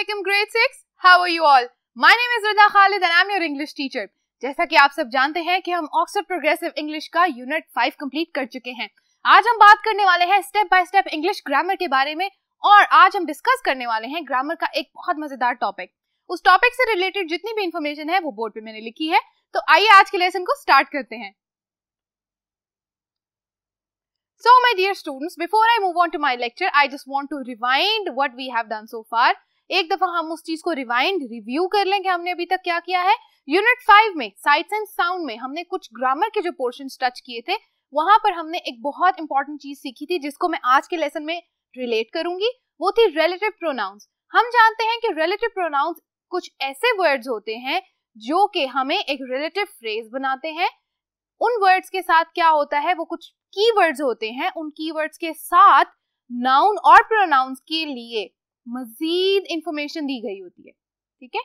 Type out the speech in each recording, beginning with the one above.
वालेकुम grade six how are you all my name is Rida Khalid and I am your English teacher जैसा कि आप सब जानते हैं कि हम ऑक्सफोर्ड प्रोग्रेसिव इंग्लिश का यूनिट फाइव कंप्लीट कर चुके हैं आज हम बात करने वाले हैं step by step English grammar के बारे में और आज हम डिस्कस करने वाले हैं ग्रामर का एक बहुत मजेदार टॉपिक उस टॉपिक से रिलेटेड जितनी भी इंफॉर्मेशन है वो बोर्ड पे मैंने लिखी है तो आइए आज के लेसन को स्टार्ट करते हैं So, my dear students, before I move on to my lecture, I just want to rewind what we have done so far. एक दफा हम उस चीज को रिवाइंड रिव्यू कर लें कि हमने अभी तक क्या किया है यूनिट फाइव में साइट्स एंड साउंड में हमने कुछ ग्रामर के जो पोर्शन टच किए थे वहां पर हमने एक बहुत इंपॉर्टेंट चीज सीखी थी जिसको मैं आज के लेसन में रिलेट करूंगी वो थी रिलेटिव प्रोनाउंस हम जानते हैं कि रिलेटिव प्रोनाउंस कुछ ऐसे वर्ड्स होते हैं जो कि हमें एक रिलेटिव फ्रेज बनाते हैं उन वर्ड्स के साथ क्या होता है वो कुछ की वर्ड्स होते हैं उन की वर्ड्स के साथ नाउन और प्रोनाउंस के लिए मजीद इंफॉर्मेशन दी गई होती है ठीक है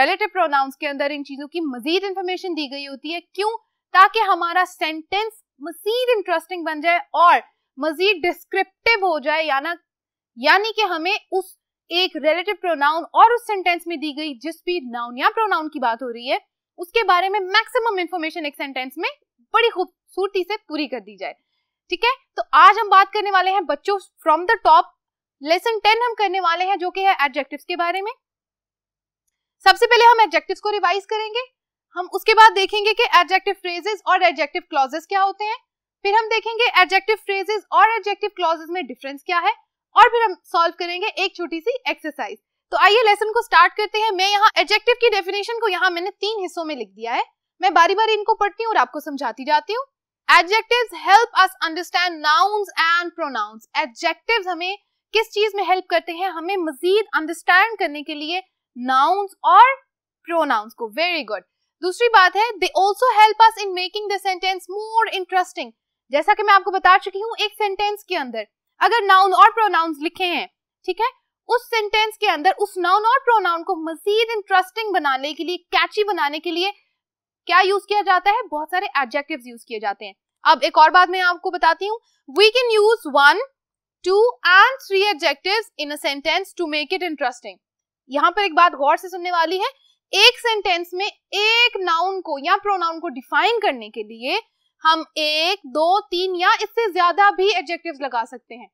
रिलेटिव प्रोनाउंस के अंदर इन चीजों की मजीद इंफॉर्मेशन दी गई होती है क्यों ताकि हमारा सेंटेंस मजीद इंटरेस्टिंग बन जाए और मजीद डिस्क्रिप्टिव हो जाए याना यानी कि हमें उस एक रिलेटिव प्रोनाउन और उस सेंटेंस में दी गई जिस भी नाउन या प्रोनाउन की बात हो रही है उसके बारे में मैक्सिमम इंफॉर्मेशन एक सेंटेंस में बड़ी खूबसूरती से पूरी कर दी जाए ठीक है तो आज हम बात करने वाले हैं बच्चों from the top lesson ten हम करने वाले हैं जो कि है एडजेक्टिव्स के बारे में सबसे पहले हम एडजेक्टिव्स को रिवाइज करेंगे हम उसके बाद देखेंगे कि एडजेक्टिव फ्रेजेस और एडजेक्टिव क्लॉजेस क्या होते हैं फिर हम देखेंगे एडजेक्टिव फ्रेजेस और एडजेक्टिव क्लॉजेस में डिफरेंस क्या है और फिर हम सॉल्व करेंगे एक छोटी सी एक्सरसाइज तो आइए लेसन को स्टार्ट करते हैं मैं यहाँ एडजेक्टिव की डेफिनेशन को यहाँ मैंने तीन हिस्सों में लिख दिया है मैं बारी बारी इनको पढ़ती हूँ और आपको समझाती जाती हूँ adjectives help us understand nouns and pronouns adjectives हमें किस चीज में हेल्प करते हैं हमें मजीद अंडरस्टैंड करने के लिए नाउन्स और प्रोनाउंस को वेरी गुड दूसरी बात है they also help us in making the sentence more interesting जैसा कि मैं आपको बता चुकी हूँ एक सेंटेंस के अंदर अगर नाउन और प्रोनाउन लिखे हैं ठीक है उस सेंटेंस के अंदर उस नाउन और प्रोनाउन को मजीद इंटरेस्टिंग बनाने के लिए कैची बनाने के लिए क्या यूज किया जाता है बहुत सारे एडजेक्टिव यूज किए जाते हैं अब एक और बात मैं आपको बताती हूँ we can use one two and three adjectives in sentence to make it interesting यहाँ पर एक बात गौर से सुनने वाली है एक सेंटेंस में एक नाउन को या प्रोनाउन को डिफाइन करने के लिए हम एक दो तीन या इससे ज्यादा भी एडजेक्टिव्स लगा सकते हैं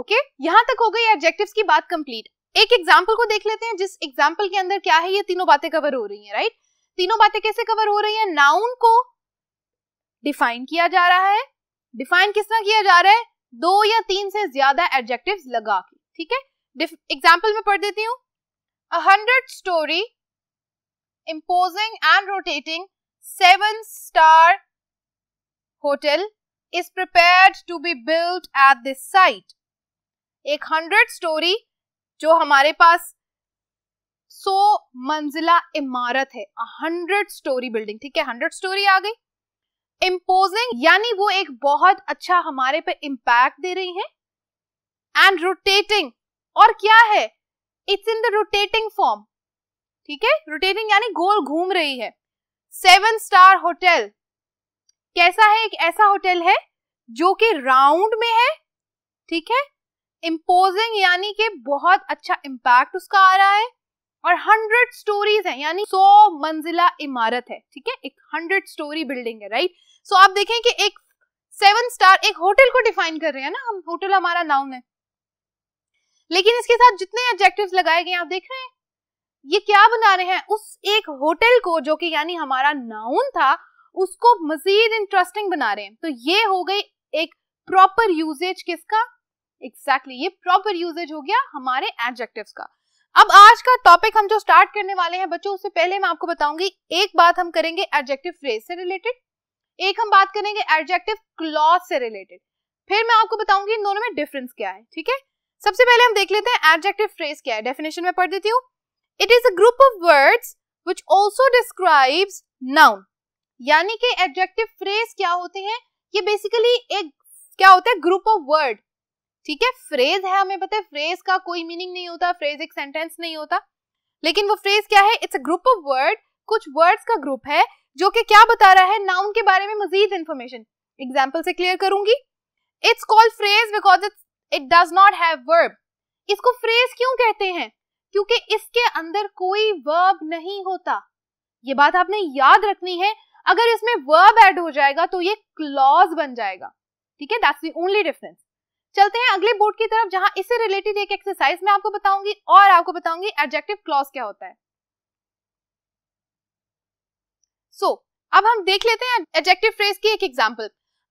ओके okay? यहां तक हो गई एडजेक्टिव्स की बात कंप्लीट एक एग्जाम्पल को देख लेते हैं जिस एग्जाम्पल के अंदर क्या है ये तीनों बातें कवर हो रही है राइट तीनों बातें कैसे कवर हो रही है नाउन को डिफाइन किया जा रहा है डिफाइन किस तरह किया जा रहा है दो या तीन से ज्यादा एडजेक्टिव लगा के ठीक है एग्जाम्पल में पढ़ देती हूँ hundred storey imposing and rotating seven star hotel is prepare to be build at this site एक हंड्रेड स्टोरी जो हमारे पास सो मंजिला इमारत है हंड्रेड स्टोरी बिल्डिंग ठीक है हंड्रेड स्टोरी आ गई इम्पोजिंग यानी वो एक बहुत अच्छा हमारे पे इम्पैक्ट दे रही है एंड रोटेटिंग और क्या है it's in the rotating form ठीक है रोटेटिंग यानी गोल घूम रही है सेवन स्टार होटल कैसा है एक ऐसा होटल है जो कि राउंड में है ठीक है इम्पोजिंग यानी कि बहुत अच्छा इम्पैक्ट उसका आ रहा है और हंड्रेड स्टोरीज है यानी सौ मंजिला इमारत है ठीक है एक हंड्रेड स्टोरी बिल्डिंग है राइट सो so, आप देखें कि एक सेवन स्टार एक होटल को डिफाइन कर रहे हैं ना हम होटल हमारा नाउन है लेकिन इसके साथ जितने एडजेक्टिव लगाए गए आप देख रहे हैं ये क्या बना रहे हैं उस एक होटल को जो कि यानी हमारा नाउन था उसको मजीद इंटरेस्टिंग बना रहे हैं तो ये हो गई एक प्रॉपर यूजेज किसका एग्जैक्टली exactly, ये प्रॉपर यूजेज हो गया हमारे एडजेक्टिव का अब आज का टॉपिक हम जो स्टार्ट करने वाले हैं बच्चों उससे पहले मैं आपको बताऊंगी एक बात हम करेंगे एडजेक्टिव फ्रेज से रिलेटेड एक हम बात करेंगे एडजेक्टिव क्लॉज से रिलेटेड फिर मैं आपको बताऊंगी इन दोनों में डिफरेंस क्या है ठीक है सबसे पहले हम देख लेते हैं एडजेक्टिव फ्रेज क्या है डेफिनेशन में पढ़ देती हूँ it is a group of words which also describes noun यानी कि एडजेक्टिव फ्रेज क्या होते हैं ये बेसिकली एक क्या होता है ग्रुप ऑफ वर्ड ठीक है फ्रेज है हमें पता है फ्रेज का कोई मीनिंग नहीं होता फ्रेज एक सेंटेंस नहीं होता लेकिन वो फ्रेज क्या है it's a group of word कुछ वर्ड्स का ग्रुप है जो कि क्या बता रहा है नाउन के बारे में मजीद इंफॉर्मेशन एग्जाम्पल से क्लियर करूंगी it's called phrase because it's it does not have verb इसको फ्रेज क्यों कहते हैं क्योंकि इसके अंदर कोई वर्ब नहीं होता ये बात आपने याद रखनी है अगर इसमें वर्ब ऐड हो जाएगा तो ये क्लॉज बन जाएगा ठीक है दैट्स द ओनली डिफरेंस चलते हैं अगले बोर्ड की तरफ जहां इससे रिलेटेड एक एक्सरसाइज मैं आपको बताऊंगी और आपको बताऊंगी एडजेक्टिव क्लॉज क्या होता है सो so, अब हम देख लेते हैं एडजेक्टिव फ्रेज की एक एग्जांपल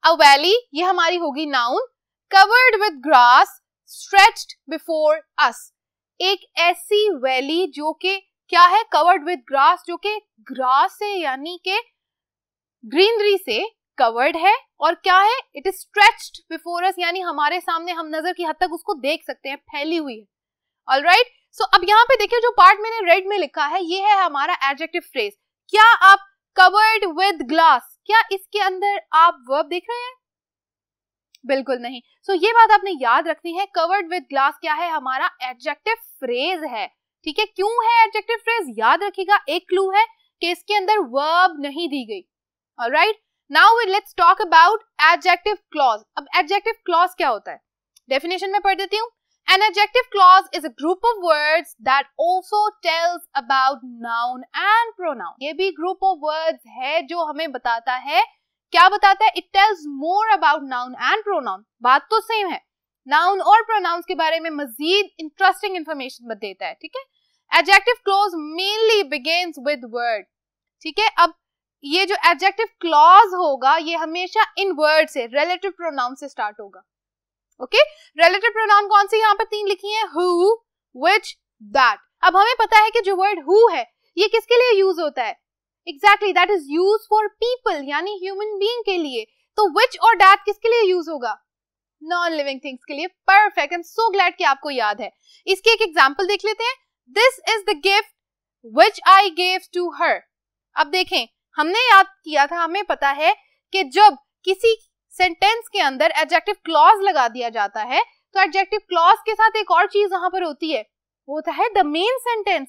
अ वैली ये हमारी होगी noun covered with grass stretched before us एक ऐसी वैली जो के क्या है कवर्ड विद ग्रास जो के ग्रास से यानी के ग्रीनरी से कवर्ड है और क्या है it is stretched before us यानी हमारे सामने हम नजर की हद तक उसको देख सकते हैं फैली हुई है ऑलराइट सो so, अब यहाँ पे देखिए जो पार्ट मैंने रेड में लिखा है ये है हमारा एडजेक्टिव फ्रेज क्या आप कवर्ड विद ग्लास क्या इसके अंदर आप वर्ब देख रहे हैं बिल्कुल नहीं सो so, ये बात आपने याद रखनी है कवर्ड विद ग्लास क्या है हमारा एडजेक्टिव फ्रेज है ठीक है क्यों है एडजेक्टिव फ्रेज याद रखिएगा एक क्लू है कि इसके अंदर वर्ब नहीं दी गई right now let's talk about adjective clause अब एडजेक्टिव क्लॉज क्या होता है डेफिनेशन में पढ़ देती हूँ An adjective clause is a group of words that also tells about noun and pronoun. ये भी group of words है जो हमें बताता है क्या बताता है? It tells more about noun and pronoun. बात तो same है. Noun और pronouns के बारे में मजीद interesting information बता देता है, ठीक है? Adjective clause mainly begins with word ठीक है? अब ये जो एडजेक्टिव क्लॉज होगा, ये हमेशा इन वर्ड से रिलेटिव प्रोनाउन से स्टार्ट होगा. ओके रिलेटिव प्रोनाउन कौन सी यहाँ पर तीन लिखी है हु विच दैट अब हमें पता है कि जो वर्ड हु है ये किसके लिए यूज होता है exactly that is use for people यानी ह्यूमन बींग के लिए तो विच और डैट किसके लिए यूज होगा नॉन लिविंग थिंग्स के लिए परफेक्ट एंड सो ग्लैड कि आपको याद है इसकी एक एग्जाम्पल देख लेते हैं this is the gift which I gave to her अब देखें हमने याद किया था हमें पता है कि जब किसी सेंटेंस के अंदर एडजेक्टिव क्लॉज लगा दिया जाता है तो एडजेक्टिव क्लॉज के साथ एक और चीज यहाँ पर होती है वो होता है the main sentence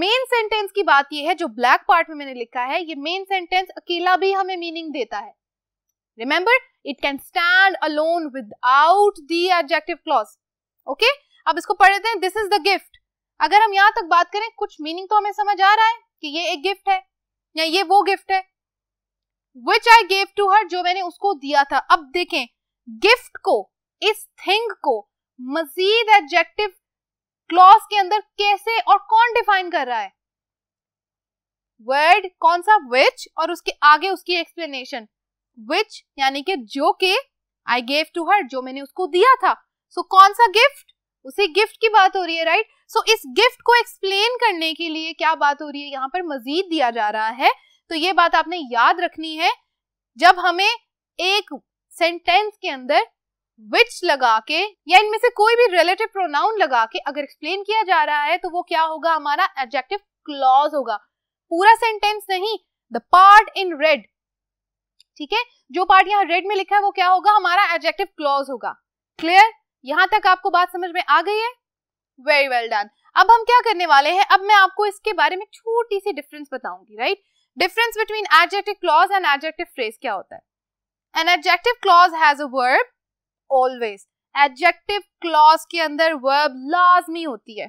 main sentence की बात ये है जो ब्लैक पार्ट में मैंने लिखा है ये मेन सेंटेंस अकेला भी हमें मीनिंग देता है remember it can stand alone without the adjective clause okay अब इसको पढ़ लेते हैं दिस इज द गिफ्ट अगर हम यहां तक बात करें कुछ मीनिंग तो हमें समझ आ रहा है कि ये एक गिफ्ट है या ये वो गिफ्ट है विच आई गेव टू हर जो मैंने उसको दिया था अब देखें गिफ्ट को इस थिंग को मजीद एडजेक्टिव क्लॉज के अंदर कैसे और कौन डिफाइन कर रहा है वर्ड कौन सा विच और उसके आगे उसकी एक्सप्लेनेशन विच यानी कि जो के आई गेव टू हर जो मैंने उसको दिया था सो so, कौन सा गिफ्ट उसी गिफ्ट की बात हो रही है राइट right? सो so, इस गिफ्ट को एक्सप्लेन करने के लिए क्या बात हो रही है यहाँ पर मजीद दिया जा रहा है तो ये बात आपने याद रखनी है जब हमें एक सेंटेंस के अंदर विच लगा के या इनमें से कोई भी रिलेटिव प्रोनाउन लगा के अगर एक्सप्लेन किया जा रहा है तो वो क्या होगा हमारा एडजेक्टिव क्लॉज होगा पूरा सेंटेंस नहीं द पार्ट इन रेड ठीक है जो पार्ट यहाँ रेड में लिखा है वो क्या होगा हमारा एडजेक्टिव क्लॉज होगा क्लियर यहां तक आपको बात समझ में आ गई है वेरी वेल डन अब हम क्या करने वाले हैं अब मैं आपको इसके बारे में छोटी सी डिफरेंस बताऊंगी right right? Difference between adjective clause and adjective phrase क्या होता है an adjective clause has a verb always adjective clause के अंदर वर्ब लाजमी होती है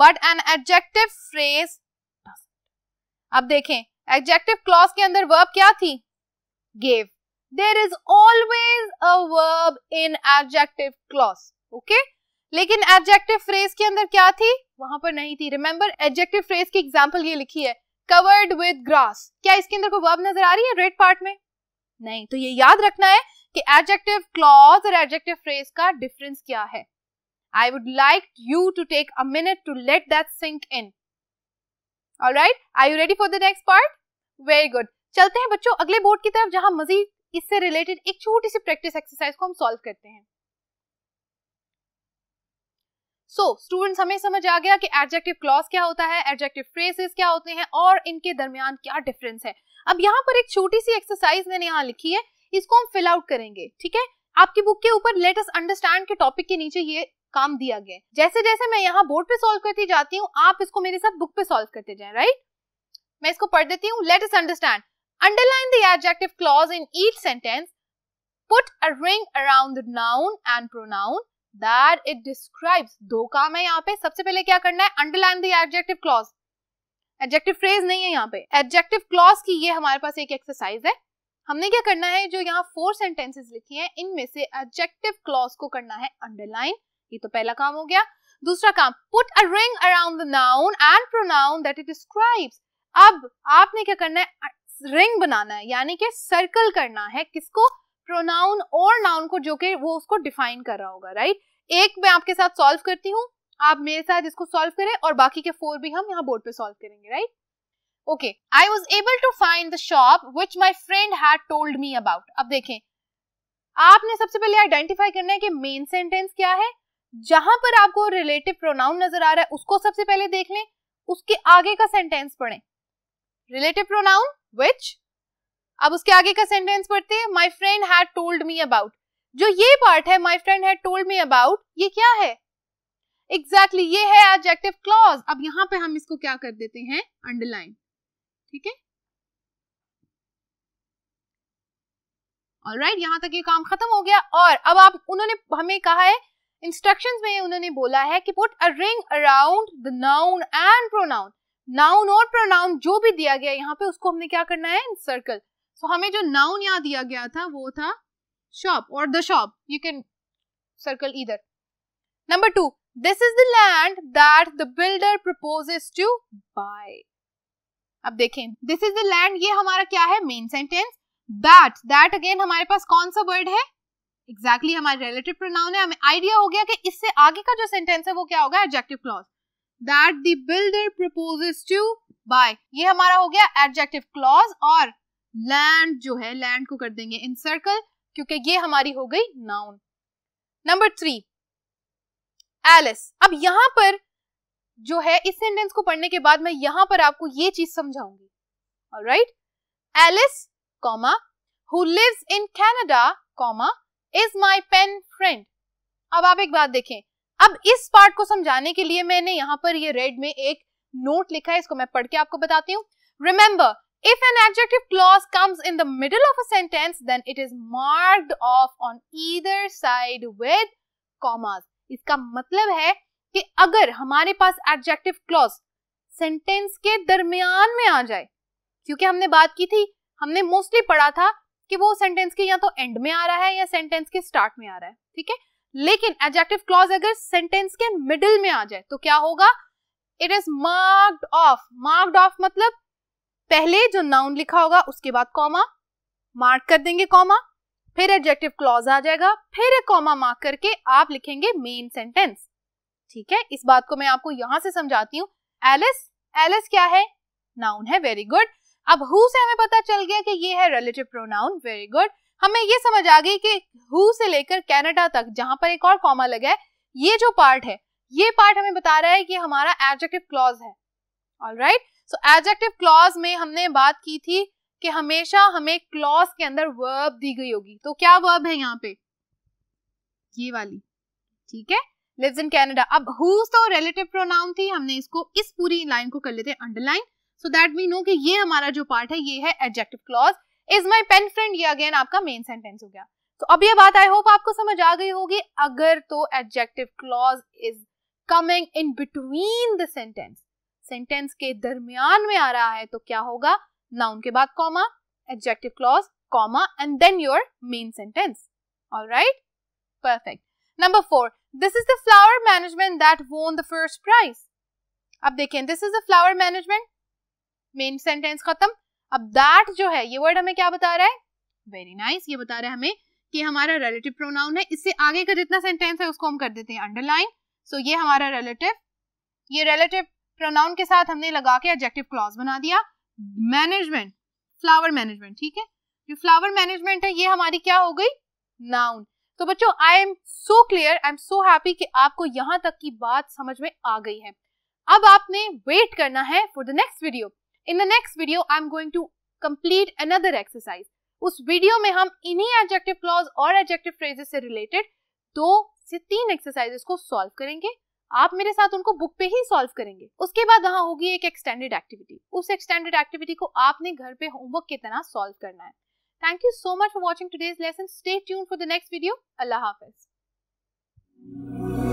बट एन एडजेक्टिव फ्रेज अब देखें एडजेक्टिव क्लॉज के अंदर वर्ब क्या थी gave there is always a verb in adjective clause okay लेकिन एडजेक्टिव फ्रेज के अंदर क्या थी वहां पर नहीं थी रिमेंबर एडजेक्टिव फ्रेज की एग्जाम्पल ये लिखी है कवर्ड विद ग्रास क्या इसके अंदर कोई वर्ब नजर आ रही है रेड पार्ट में नहीं तो ये याद रखना है कि एडजेक्टिव क्लॉज और एडजेक्टिव फ्रेज का डिफरेंस क्या है I would like you to take a minute to let that sink in all right are you ready for the next part very good चलते हैं बच्चों अगले बोर्ड की तरफ जहां मजीद इससे रिलेटेड एक छोटी सी प्रैक्टिस एक्सरसाइज को हम सॉल्व करते हैं सो so, स्टूडेंट्स हमें समझ आ गया कि एडजेक्टिव क्लॉज क्या होता है एडजेक्टिव फ्रेसेस क्या होते हैं और इनके दरमियान क्या डिफरेंस है अब यहाँ पर एक छोटी सी एक्सरसाइज मैंने यहाँ लिखी है इसको हम फिल आउट करेंगे ठीक है आपकी बुक के ऊपर लेटेस्ट अंडरस्टैंड के टॉपिक के नीचे ये काम दिया गया जैसे जैसे मैं यहाँ बोर्ड पे सोल्व करती जाती हूँ आप इसको मेरे साथ बुक पे सोल्व करते जाए राइट मैं इसको पढ़ देती हूँ latest understand underline the adjective clause in each sentence put a ring around noun and pronoun that it describes दो काम है यहाँ पे सबसे पहले क्या करना है underline the adjective clause adjective phrase नहीं है यहाँ पे एडजेक्टिव क्लॉज की ये हमारे पास एक एक्सरसाइज है हमने क्या करना है जो यहाँ फोर सेंटेंसेस लिखी हैं इनमें से एडजेक्टिव क्लॉज को करना है अंडरलाइन ये तो पहला काम हो गया दूसरा काम put a ring around the noun and pronoun that it describes अब आपने क्या करना है रिंग बनाना है यानी कि सर्कल करना है किसको प्रोनाउन और नाउन को जो कि वो उसको डिफाइन कर रहा होगा राइट एक मैं आपके साथ सॉल्व करती हूँ आप मेरे साथ इसको सॉल्व करें और बाकी के फोर भी हम यहाँ बोर्ड पे सॉल्व करेंगे right okay I was able to find the shop which my friend had told me about अब देखें आपने सबसे पहले आइडेंटिफाई करना है कि मेन सेंटेंस क्या है जहां पर आपको रिलेटिव प्रोनाउन नजर आ रहा है उसको सबसे पहले देख लें उसके आगे का सेंटेंस पढ़ें रिलेटिव प्रोनाउन विच अब उसके आगे का सेंटेंस पढ़ते हैं my friend had told me about जो ये पार्ट है my friend had told me about ये क्या है एग्जैक्टली exactly, ये है एडजेक्टिव क्लॉज अब यहां पे हम इसको क्या कर देते हैं अंडरलाइन ठीक है ऑल राइट यहां तक ये काम खत्म हो गया और अब आप उन्होंने हमें कहा है इंस्ट्रक्शंस में उन्होंने बोला है कि put a ring around the noun and pronoun noun और प्रोनाउन जो भी दिया गया यहाँ पे उसको हमने क्या करना है इन सर्कल सो so, हमें जो नाउन यहाँ दिया गया था वो था शॉप और the shop you can circle इधर number two this is the land that the builder proposes to buy अब देखें दिस इज द लैंड ये हमारा क्या है main sentence that that again हमारे पास कौन सा वर्ड है एग्जैक्टली exactly, हमारे रिलेटिव प्रोनाउन है हमें आइडिया हो गया कि इससे आगे का जो सेंटेंस है वो क्या होगा adjective clause that the builder proposes to buy ये हमारा हो गया एडजेक्टिव क्लॉज और लैंड जो है लैंड को कर देंगे इन सर्कल क्योंकि ये हमारी हो गई नाउन नंबर थ्री एलिस अब यहां पर जो है इस सेंटेंस को पढ़ने के बाद मैं यहां पर आपको ये चीज समझाऊंगी right Alice comma who lives in Canada comma is my pen friend अब आप एक बात देखें अब इस पार्ट को समझाने के लिए मैंने यहां पर ये रेड में एक नोट लिखा है इसको मैं पढ़ के आपको बताती हूँ remember If an adjective clause comes in the middle of a sentence, then it is marked off on either side with commas. इसका मतलब है कि अगर हमारे पास एडजेक्टिव क्लॉज सेंटेंस के दरमियान में आ जाए क्योंकि हमने बात की थी हमने मोस्टली पढ़ा था कि वो सेंटेंस के या तो एंड में आ रहा है या सेंटेंस के स्टार्ट में आ रहा है ठीक है लेकिन एडजेक्टिव क्लॉज अगर सेंटेंस के मिडिल में आ जाए तो क्या होगा it is marked off marked off मतलब पहले जो नाउन लिखा होगा उसके बाद कॉमा मार्क कर देंगे कॉमा फिर एडजेक्टिव क्लॉज आ जाएगा फिर एक कॉमा मार्क करके आप लिखेंगे मेन सेंटेंस ठीक है इस बात को मैं आपको यहां से समझाती हूँ एलिस एलिस क्या है नाउन है वेरी गुड अब हु से हमें पता चल गया कि ये है रिलेटिव प्रोनाउन वेरी गुड हमें ये समझ आ गई कि हु से लेकर कैनेडा तक जहां पर एक और कॉमा लगा है ये जो पार्ट है ये पार्ट हमें बता रहा है कि हमारा एडजेक्टिव क्लॉज है all right so adjective clause में हमने बात की थी कि हमेशा हमें क्लॉज के अंदर वर्ब दी गई होगी तो क्या वर्ब है यहाँ पे ये वाली ठीक है लिव्स इन कैनेडा अब तो रिलेटिव प्रोनाउन थी हमने इसको इस पूरी लाइन को कर लेते हैं underline so that we know कि ये हमारा जो पार्ट है ये है adjective clause is my pen friend ये अगेन आपका मेन सेंटेंस हो गया तो अब ये बात आई होप आपको समझ आ गई होगी अगर तो adjective clause is coming in between the sentence sentence के दरमियान में आ रहा है तो क्या होगा नाउन के बाद comma adjective clause comma and then your main sentence all right perfect number four this is the flower management that won the first prize अब देखें this is the flower management main sentence खत्म अब that जो है ये word हमें क्या बता रहा है वेरी नाइस nice, ये बता रहा है हमें कि हमारा रिलेटिव प्रोनाउन है इससे आगे का जितना सेंटेंस है उसको हम कर देते हैं अंडरलाइन सो so, ये हमारा रिलेटिव ये रिलेटिव प्रोनाउन के साथ हमने लगा के एडजेक्टिव क्लॉज बना दिया मैनेजमेंट फ्लावर मैनेजमेंट ठीक है जो फ्लावर मैनेजमेंट है ये हमारी क्या हो गई नाउन तो बच्चों I am so clear I am so happy कि आपको यहाँ तक की बात समझ में आ गई है अब आपने वेट करना है for the next video in the next video I am going to complete another exercise उस वीडियो में हम इन्हीं एडजेक्टिव क्लॉज और एडजेक्टिव फ्रेजेस से रिलेटेड दो से तीन एक्सरसाइजेस को सॉल्व करेंगे आप मेरे साथ उनको बुक पे ही सॉल्व करेंगे उसके बाद वहाँ होगी एक एक्सटेंडेड एक्टिविटी उस एक्सटेंडेड एक्टिविटी को आपने घर पे होमवर्क की तरह सॉल्व करना है thank you so much for watching today's lesson stay tune for the next video अल्लाह हाफिज